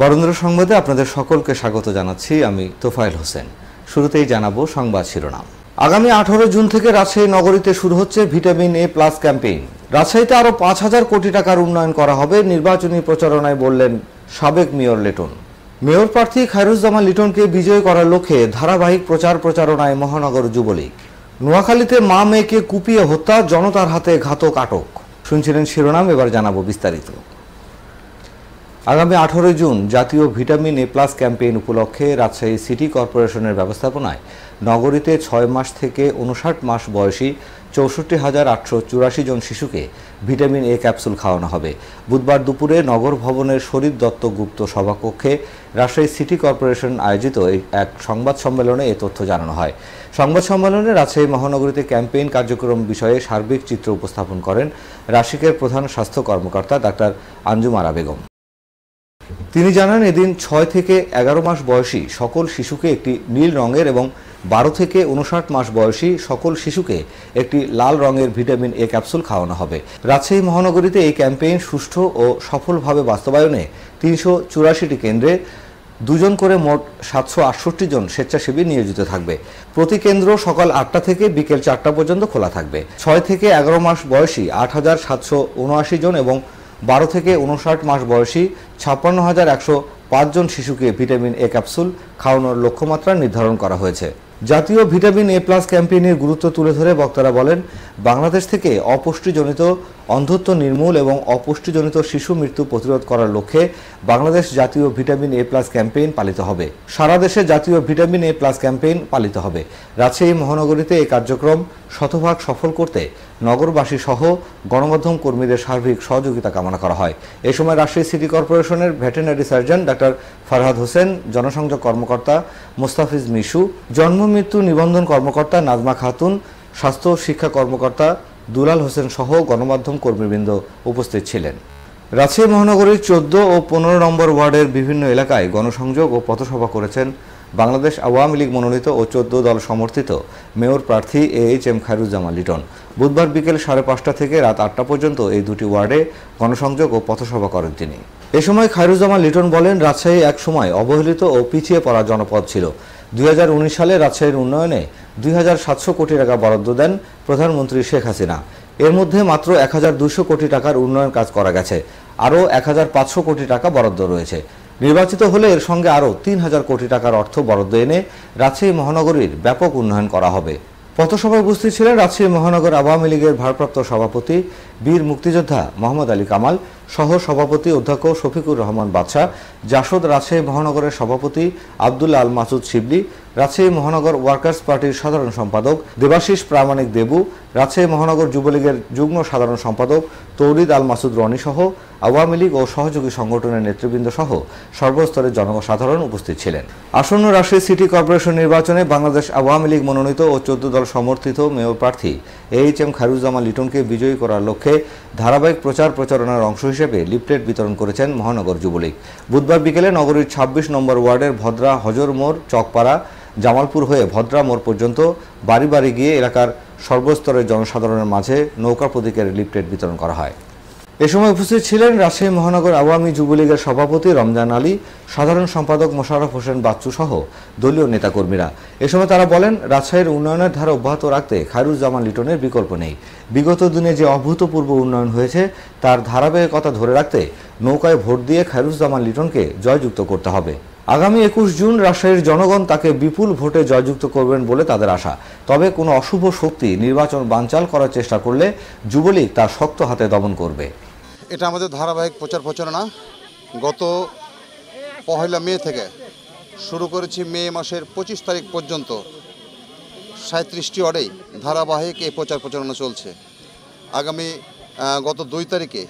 বরেন্দ্র সংবাদে আপনাদের সকলকে স্বাগত জানাচ্ছি আমি তোফায়েল হোসেন শুরুতেই জানাবো সংবাদ শিরোনাম আগামী আঠারো জুন থেকে রাজশাহী নগরীতে শুরু হচ্ছে ভিটামিন এ প্লাস ক্যাম্পেইন রাজশাহীতে আরও পাঁচ হাজার কোটি টাকার উন্নয়ন করা হবে নির্বাচনী প্রচারণায় বললেন সাবেক মেয়র লিটন মেয়র প্রার্থী খায়রুজ্জামান লিটনকে বিজয় করার লক্ষ্যে ধারাবাহিক প্রচার প্রচারণায় মহানগর যুবলীগ নোয়াখালীতে মা মেয়েকে কুপিয়ে হত্যা জনতার হাতে ঘাতক আটক শুনছিলেন শিরোনাম এবার জানাবো বিস্তারিত আগামী আঠারোই জুন জাতীয় ভিটামিন এ প্লাস ক্যাম্পেইন উপলক্ষে রাজশাহী সিটি কর্পোরেশনের ব্যবস্থাপনায় নগরীতে ছয় মাস থেকে উনষাট মাস বয়সী চৌষট্টি হাজার আটশো চুরাশি জন শিশুকে ভিটামিন এ ক্যাপসুল খাওয়ানো হবে বুধবার দুপুরে নগর ভবনের শরীর দত্ত গুপ্ত সভাকক্ষে রাজশাহী সিটি কর্পোরেশন আয়োজিত এক সংবাদ সম্মেলনে এ তথ্য জানানো হয় সংবাদ সম্মেলনে রাজশাহী মহানগরীতে ক্যাম্পেইন কার্যক্রম বিষয়ে সার্বিক চিত্র উপস্থাপন করেন রাশিকের প্রধান স্বাস্থ্য কর্মকর্তা ডাক্তার আঞ্জুমারা বেগম তিনি জানান এদিন ছয় থেকে এগারো মাস বয়সী সকল শিশুকে একটি নীল রঙের এবং বারো থেকে উনষাট মাস বয়সী সকল শিশুকে একটি লাল রঙের ভিটামিন এ ক্যাপসুল খাওয়ানো হবে রাজশাহী মহানগরীতে এই ক্যাম্পেইন সুষ্ঠু ও সফলভাবে বাস্তবায়নে তিনশো চুরাশিটি কেন্দ্রে দুজন করে মোট সাতশো আটষট্টি জন স্বেচ্ছাসেবী নিয়োজিত থাকবে প্রতি কেন্দ্র সকাল আটটা থেকে বিকেল চারটা পর্যন্ত খোলা থাকবে ছয় থেকে এগারো মাস বয়সী আট হাজার সাতশো উনআশি জন এবং বারো থেকে উনষাট মাস বয়সী ছাপ্পান্ন হাজার একশো পাঁচজন শিশুকে ভিটামিন এ ক্যাপসুল খাওয়ানোর লক্ষ্যমাত্রা নির্ধারণ করা হয়েছে জাতীয় ভিটামিন এ প্লাস ক্যাম্পেইনের গুরুত্ব তুলে ধরে বক্তারা বলেন বাংলাদেশ থেকে অপুষ্টিজনিত অন্ধত্ব নির্মূল এবং অপুষ্টিজনিত শিশু মৃত্যু প্রতিরোধ করার লক্ষ্যে বাংলাদেশ জাতীয় ভিটামিন এ প্লাস ক্যাম্পেইন পালিত হবে সারা দেশে জাতীয় ভিটামিন এ প্লাস ক্যাম্পেইন পালিত হবে রাজশাহী মহানগরীতে এই কার্যক্রম শতভাগ সফল করতে নগরবাসী সহ গণমাধ্যম কর্মীদের সার্বিক সহযোগিতা কামনা করা হয় এ সময় রাজশাহী সিটি কর্পোরেশনের veterinary surgeon doctor Farhad Hossain জনসংযোগ কর্মকর্তা মোস্তাফিজ মিশু জন্ম মৃত্যু নিবন্ধন কর্মকর্তা নাজমা খাতুন স্বাস্থ্য শিক্ষা কর্মকর্তা দুলাল হোসেন সহ গণমাধ্যম কর্মীবৃন্দ উপস্থিত ছিলেন রাজশাহী মহানগরীর চোদ্দ ও পনেরো নম্বর ওয়ার্ডের বিভিন্ন এলাকায় গণসংযোগ ও পথসভা করেছেন বাংলাদেশ আওয়ামী লীগ মনোনীত ও চোদ্দ দল সমর্থিত মেয়র প্রার্থী A H M Khairuzzaman Liton বুধবার বিকেল সাড়ে পাঁচটা থেকে রাত আটটা পর্যন্ত এই দুটি ওয়ার্ডে গণসংযোগ ও পথসভা করেন তিনি এ সময় খায়রুজ্জামান লিটন বলেন রাজশাহী এক সময় অবহেলিত ও পিছিয়ে পড়া জনপদ ছিল দুই সালে রাজশাহীর উন্নয়নে দুই কোটি টাকা বরাদ্দ দেন প্রধানমন্ত্রী শেখ হাসিনা এর মধ্যে মাত্র এক কোটি টাকার উন্নয়ন কাজ করা গেছে আরও এক কোটি টাকা বরাদ্দ রয়েছে নির্বাচিত হলে এর সঙ্গে আরও তিন হাজার কোটি টাকার অর্থ বরাদ্দ এনে রাজশাহী মহানগরীর ব্যাপক উন্নয়ন করা হবে পথসভায় উপস্থিত ছিলেন রাজশাহী মহানগর আওয়ামী লীগের ভারপ্রাপ্ত সভাপতি বীর মুক্তিযোদ্ধা মোহাম্মদ আলী কামাল সহ সভাপতি অধ্যক্ষ শফিকুর রহমান বাদশা জাসদ রাজশাহী মহানগরের সভাপতি আব্দুল আল মাসুদ শিবলি রাজশাহী মহানগর ওয়ার্কার্স পার্টির সাধারণ সম্পাদক দেবাশিস প্রামাণিক দেবু রাজশাহী মহানগর যুবলীগের যুগ্ম সাধারণ সম্পাদক তৌরিদ আল মাসুদ রনি সহ আওয়ামী লীগ ও সহযোগী সংগঠনের নেতৃবৃন্দ সহ সর্বস্তরের জনসাধারণ উপস্থিত ছিলেন আসন্ন রাজশাহী সিটি কর্পোরেশন নির্বাচনে বাংলাদেশ আওয়ামী লীগ মনোনীত ও চোদ্দ দল সমর্থিত মেয়র প্রার্থী এইচ এম খারুজ্জামান লিটনকে বিজয়ী করার লক্ষ্যে ধারাবাহিক প্রচার প্রচারণার অংশ হিসেবে লিফলেট বিতরণ করেছেন মহানগর যুবলীগ বুধবার বিকেলে নগরীর ২৬ নম্বর ওয়ার্ডের ভদ্রা হজর মোড় চকপাড়া জামালপুর হয়ে ভদ্রা মোড় পর্যন্ত বাড়ি বাড়ি গিয়ে এলাকার সর্বস্তরের জনসাধারণের মাঝে নৌকা প্রতীকের লিফলেট বিতরণ করা হয় এ সময় উপস্থিত ছিলেন রাজশাহী মহানগর আওয়ামী যুবলীগের সভাপতি রমজান আলী সাধারণ সম্পাদক মোশাররফ হোসেন বাচ্চু সহ দলীয় নেতাকর্মীরা এ সময় তারা বলেন রাজশাহীর উন্নয়নের ধারা অব্যাহত রাখতে খায়রুজ্জামান লিটনের বিকল্প নেই বিগত দিনে যে অভূতপূর্ব উন্নয়ন হয়েছে তার ধারাবাহিকতা ধরে রাখতে নৌকায় ভোট দিয়ে খায়রুজ্জামান লিটনকে জয়যুক্ত করতে হবে আগামী একুশ জুন রাজশাহীর জনগণ তাকে বিপুল ভোটে জয়যুক্ত করবেন বলে তাদের আশা তবে কোনো অশুভ শক্তি নির্বাচন বানচাল করার চেষ্টা করলে যুবলীগ তা শক্ত হাতে দমন করবে এটা আমাদের ধারাবাহিক প্রচার প্রচারণা গত পহেলা মে থেকে শুরু করেছি মে মাসের পঁচিশ তারিখ পর্যন্ত সাঁত্রিশটি ওয়ার্ডেই ধারাবাহিক এই প্রচার প্রচারণা চলছে আগামী গত দুই তারিখে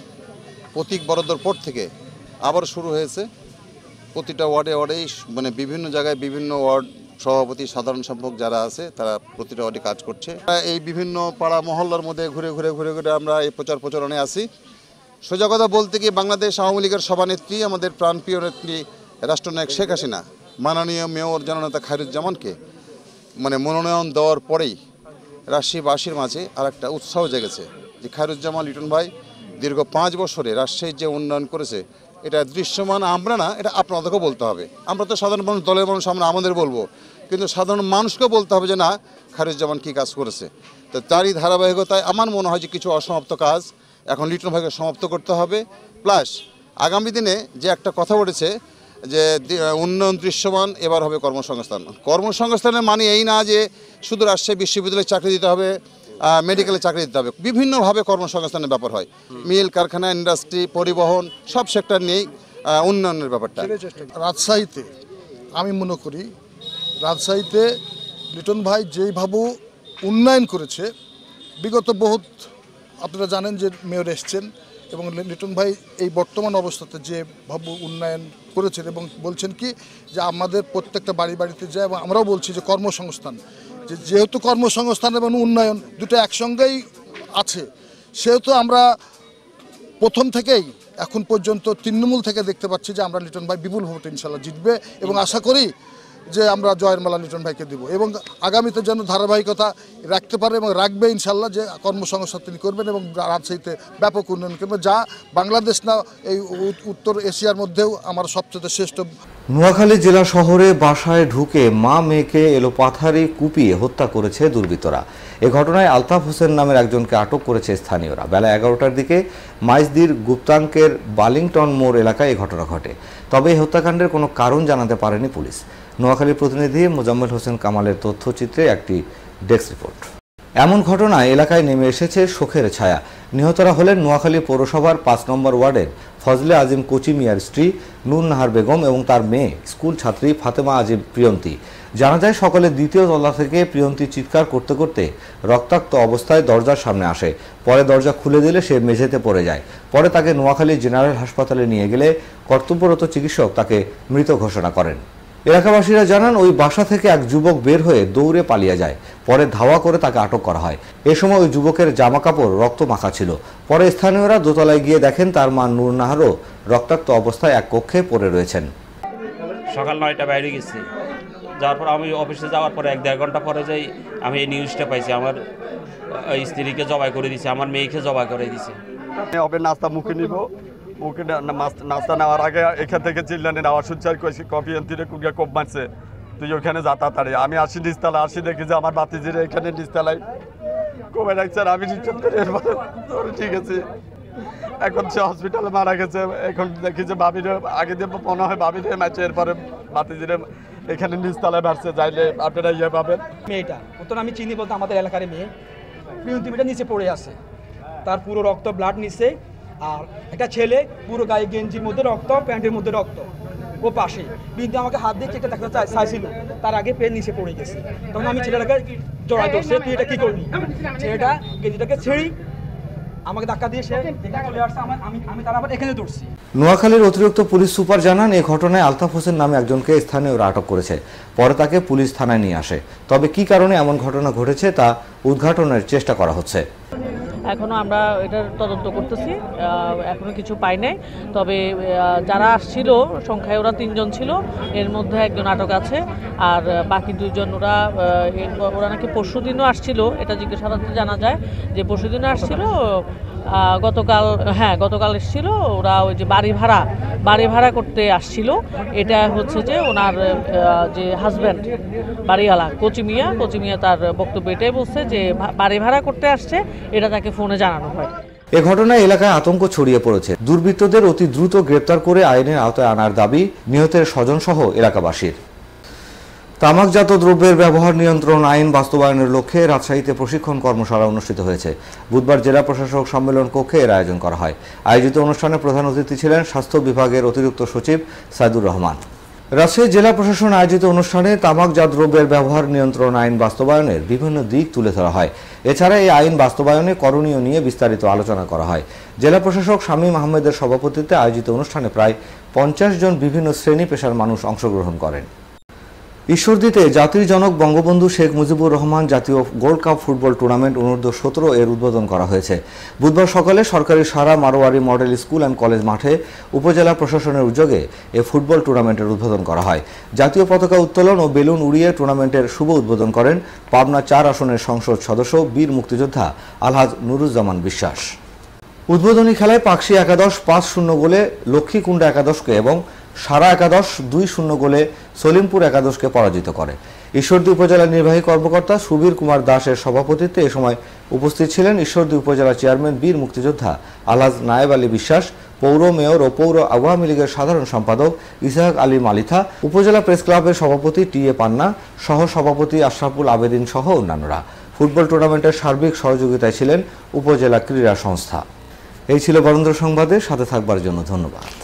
প্রতীক বরাদ্দর পর থেকে আবার শুরু হয়েছে প্রতিটা ওয়ার্ডে ওয়ার্ডেই মানে বিভিন্ন জায়গায় বিভিন্ন ওয়ার্ড সভাপতি সাধারণ সম্পর্ক যারা আছে তারা প্রতিটা ওয়ার্ডে কাজ করছে এই বিভিন্ন পাড়া মহল্লার মধ্যে ঘুরে ঘুরে ঘুরে ঘুরে আমরা এই প্রচার প্রচারণে আসি সোজা কথা বলতে গিয়ে বাংলাদেশ আওয়ামী লীগের সভানেত্রী আমাদের প্রাণপ্রিয় নেত্রী রাষ্ট্রনায়ক শেখ হাসিনা মাননীয় মেয়র জননেতা খায়রুজ্জামানকে মানে মনোনয়ন দেওয়ার পরেই রাজশাহীবাসীর মাঝে আর একটা উৎসাহ জেগেছে যে খায়রুজ্জামান লিটন ভাই দীর্ঘ পাঁচ বছরে রাজশাহীর যে উন্নয়ন করেছে এটা দৃশ্যমান আমরা না এটা আপনাদেরকেও বলতে হবে আমরা তো সাধারণ মানুষ দলের মানুষ আমরা আমাদের বলবো কিন্তু সাধারণ মানুষকে বলতে হবে যে না জামান কী কাজ করেছে তো তারই ধারাবাহিকতায় আমার মনে হয় যে কিছু অসমাপ্ত কাজ এখন লিটন ভাইকে সমাপ্ত করতে হবে প্লাস আগামী দিনে যে একটা কথা বলেছে যে উন্নয়ন দৃশ্যমান এবার হবে কর্মসংস্থান কর্মসংস্থানের মানে এই না যে শুধু রাজশাহী বিশ্ববিদ্যালয়ে চাকরি দিতে হবে মেডিকেলে চাকরি দিতে হবে বিভিন্নভাবে কর্মসংস্থানের ব্যাপার হয় মিল কারখানা ইন্ডাস্ট্রি পরিবহন সব সেক্টর নিয়েই উন্নয়নের ব্যাপারটা রাজশাহীতে আমি মনে করি রাজশাহীতে লিটন ভাই যেইভাবে উন্নয়ন করেছে বিগত বহুত আপনারা জানেন যে মেয়র এসছেন এবং লিটন ভাই এই বর্তমান অবস্থাতে যে ভাবু উন্নয়ন করেছেন এবং বলছেন কি যে আমাদের প্রত্যেকটা বাড়ি বাড়িতে যায় এবং আমরাও বলছি যে কর্মসংস্থান যেহেতু কর্মসংস্থান এবং উন্নয়ন দুটো একসঙ্গেই আছে সেহেতু আমরা প্রথম থেকেই এখন পর্যন্ত তৃণমূল থেকে দেখতে পাচ্ছি যে আমরা লিটন ভাই বিপুল ভোট ইনশাল্লাহ জিতবে এবং আশা করি যে আমরা জয়ের মালা নিটন ভাইকে দেব এবং আগামীতে যেন ধারাবাহিকতা রাখতে পারে এবং রাখবে ইনশাল্লাহ যে কর্মসংস্থান তিনি করবেন এবং রাজশাহীতে ব্যাপক উন্নয়ন করবেন যা বাংলাদেশ না এই উত্তর এশিয়ার মধ্যেও আমার সবচেয়ে শ্রেষ্ঠ নোয়াখালী জেলা শহরে বাসায় ঢুকে মা মেয়েকে এলো পাথারে কুপিয়ে হত্যা করেছে দুর্বৃত্তরা এ ঘটনায় আলতাফ হোসেন নামের একজনকে আটক করেছে স্থানীয়রা বেলা এগারোটার দিকে মাইজদির গুপ্তাঙ্কের বালিংটন মোড় এলাকায় এ ঘটনা ঘটে তবে এই হত্যাকাণ্ডের কোনো কারণ জানাতে পারেনি পুলিশ নোয়াখালীর প্রতিনিধি মোজাম্মেল হোসেন কামালের তথ্যচিত্রে একটি ডেস্ক রিপোর্ট এমন ঘটনায় এলাকায় নেমে এসেছে শোকের ছায়া নিহতরা হলেন নোয়াখালী পৌরসভার পাঁচ নম্বর ওয়ার্ডের ফজলে আজিম কোচি মিয়ার স্ত্রী নুন নাহার বেগম এবং তার মেয়ে স্কুল ছাত্রী ফাতেমা আজিম প্রিয়ন্তি জানা যায় সকালে দ্বিতীয় তলা থেকে প্রিয়ন্তি চিৎকার করতে করতে রক্তাক্ত অবস্থায় দরজার সামনে আসে পরে দরজা খুলে দিলে সে মেঝেতে পড়ে যায় পরে তাকে নোয়াখালী জেনারেল হাসপাতালে নিয়ে গেলে কর্তব্যরত চিকিৎসক তাকে মৃত ঘোষণা করেন এলাকাবাসীরা জানান ওই বাসা থেকে এক যুবক বের হয়ে দৌড়ে পালিয়ে যায় পরে ধাওয়া করে তাকে আটক করা হয় এ সময় ওই যুবকের জামা কাপড় রক্ত মাখা ছিল পরে স্থানীয়রা দোতলায় গিয়ে দেখেন তার মা নূর নাহারও রক্তাক্ত অবস্থায় এক কক্ষে পড়ে রয়েছেন সকাল নয়টা বাইরে গেছি যাওয়ার পর আমি অফিসে যাওয়ার পরে এক দেড় ঘন্টা পরে যাই আমি এই নিউজটা পাইছি আমার স্ত্রীকে জবাই করে দিছে আমার মেয়েকে জবাই করে দিছে নাস্তা মুখে নিব ওকে নাস্তা নেওয়ার আগে এখান থেকে চিল্লানি নেওয়া শুনছার কফি এনতিরে কুড়িয়া কোপ মারছে তুই ওখানে যা তাড়াতাড়ি আমি আসি নিচতলা আসি দেখি যে আমার বাতিজিরে এখানে নিচতলায় কমে রাখছে আর আমি রিটার্ন করি এরপরে ঠিক আছে এখন সে হসপিটালে মারা গেছে এখন দেখি যে বাবির আগে দিয়ে মনে হয় বাবির ম্যাচে এরপরে বাতিজিরে এখানে নিচতলায় ভাসছে যাইলে আপনারা ইয়ে পাবেন মেয়েটা ওতন আমি চিনি বলতে আমাদের এলাকার মেয়ে মেয়েটা নিচে পড়ে আছে তার পুরো রক্ত ব্লাড নিচে আর একটা ছেলে পুরো গায়ে গেঞ্জির মধ্যে রক্ত প্যান্টের মধ্যে রক্ত ও পাশে বৃদ্ধ আমাকে হাত দিয়ে চেটে দেখতে চাইছিল তার আগে পেন নিচে পড়ে গেছে তখন আমি ছেলেটাকে জড়াই ধরছে তুই এটা কী করবি ছেলেটা গেঞ্জিটাকে ছেড়ি আমাকে ধাক্কা দিয়ে সে চলে আসছে আমি আমি তার আবার এখানে ধরছি নোয়াখালীর অতিরিক্ত পুলিশ সুপার জানান এই ঘটনায় আলতাফ হোসেন নামে একজনকে স্থানীয় আটক করেছে পরে তাকে পুলিশ থানায় নিয়ে আসে তবে কি কারণে এমন ঘটনা ঘটেছে তা উদ্ঘাটনের চেষ্টা করা হচ্ছে এখনও আমরা এটার তদন্ত করতেছি এখনও কিছু পাই নাই তবে যারা আসছিল সংখ্যায় ওরা তিনজন ছিল এর মধ্যে একজন আটক আছে আর বাকি দুজন ওরা ওরা নাকি পরশু দিনও আসছিল এটা জিজ্ঞাসাবাদ জানা যায় যে পরশু দিনও আসছিল গতকাল হ্যাঁ গতকাল এসেছিলো ওরা ওই যে বাড়ি ভাড়া বাড়ি ভাড়া করতে আসছিল এটা হচ্ছে যে ওনার যে হাজব্যান্ড বাড়িওয়ালা কচিমিয়া কোচিমিয়া তার বক্তব্য এটাই বলছে যে বাড়ি ভাড়া করতে আসছে এটা তাকে ফোনে জানানো হয় এ ঘটনায় এলাকায় আতঙ্ক ছড়িয়ে পড়েছে দুর্বৃত্তদের অতি দ্রুত গ্রেপ্তার করে আইনের আওতায় আনার দাবি নিহতের স্বজনসহ এলাকাবাসীর তামাকজাত দ্রব্যের ব্যবহার নিয়ন্ত্রণ আইন বাস্তবায়নের লক্ষ্যে রাজশাহীতে প্রশিক্ষণ কর্মশালা অনুষ্ঠিত হয়েছে বুধবার জেলা প্রশাসক সম্মেলন কক্ষে এর আয়োজন করা হয় আয়োজিত অনুষ্ঠানে প্রধান অতিথি ছিলেন স্বাস্থ্য বিভাগের অতিরিক্ত সচিব সাইদুর রহমান রাজশাহী জেলা প্রশাসন আয়োজিত অনুষ্ঠানে তামাকজাত দ্রব্যের ব্যবহার নিয়ন্ত্রণ আইন বাস্তবায়নের বিভিন্ন দিক তুলে ধরা হয় এছাড়া এই আইন বাস্তবায়নে করণীয় নিয়ে বিস্তারিত আলোচনা করা হয় জেলা প্রশাসক শামীম আহমেদের সভাপতিত্বে আয়োজিত অনুষ্ঠানে প্রায় পঞ্চাশ জন বিভিন্ন শ্রেণী পেশার মানুষ অংশগ্রহণ করেন ঈশ্বরদীতে জাতির জনক বঙ্গবন্ধু শেখ মুজিবুর রহমান জাতীয় গোল্ড কাপ ফুটবল টুর্নামেন্ট অনুর্ধ সতেরো এর উদ্বোধন করা হয়েছে বুধবার সকালে সরকারি Sara Marwari model school and college মাঠে উপজেলা প্রশাসনের উদ্যোগে এ ফুটবল টুর্নামেন্টের উদ্বোধন করা হয় জাতীয় পতাকা উত্তোলন ও বেলুন উড়িয়ে টুর্নামেন্টের শুভ উদ্বোধন করেন পাবনা চার আসনের সংসদ সদস্য বীর মুক্তিযোদ্ধা আলহাজ নুরুজ্জামান বিশ্বাস উদ্বোধনী খেলায় পাকশি একাদশ পাঁচ শূন্য গোলে লক্ষ্মীকুণ্ডা একাদশকে এবং সারা একাদশ দুই শূন্য গোলে সলিমপুর একাদশকে পরাজিত করে ঈশ্বরদী উপজেলা নির্বাহী কর্মকর্তা সুবীর কুমার দাসের সভাপতিত্বে এ সময় উপস্থিত ছিলেন ঈশ্বরদী উপজেলা চেয়ারম্যান বীর মুক্তিযোদ্ধা আলহাজ নায়েব আলী বিশ্বাস পৌর মেয়র ও পৌর আওয়ামী লীগের সাধারণ সম্পাদক ইসাহাক আলী মালিথা উপজেলা প্রেস ক্লাবের সভাপতি টি এ পান্না সহ সভাপতি আশরাফুল আবেদিন সহ অন্যান্যরা ফুটবল টুর্নামেন্টের সার্বিক সহযোগিতায় ছিলেন উপজেলা ক্রীড়া সংস্থা এই ছিল বরেন্দ্র সংবাদে সাথে থাকবার জন্য ধন্যবাদ